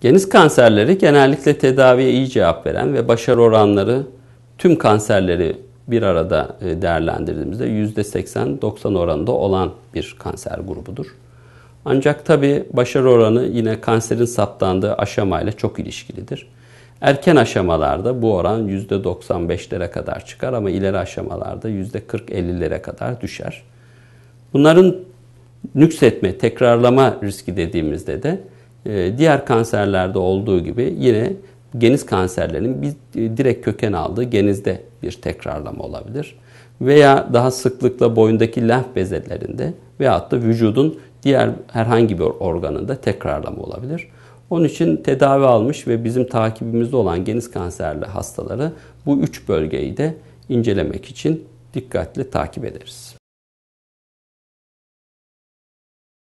Geniz kanserleri genellikle tedaviye iyi cevap veren ve başarı oranları tüm kanserleri bir arada e, değerlendirdiğimizde %80-90 oranında olan bir kanser grubudur. Ancak tabi başarı oranı yine kanserin saptandığı aşamayla çok ilişkilidir. Erken aşamalarda bu oran %95'lere kadar çıkar ama ileri aşamalarda %40-50'lere kadar düşer. Bunların nüksetme, tekrarlama riski dediğimizde de ee, diğer kanserlerde olduğu gibi yine geniz kanserlerinin bir e, direkt köken aldığı genizde bir tekrarlama olabilir. Veya daha sıklıkla boyundaki lenf bezelerinde veyahut da vücudun diğer herhangi bir organında tekrarlama olabilir. Onun için tedavi almış ve bizim takibimizde olan geniz kanserli hastaları bu üç bölgeyi de incelemek için dikkatli takip ederiz.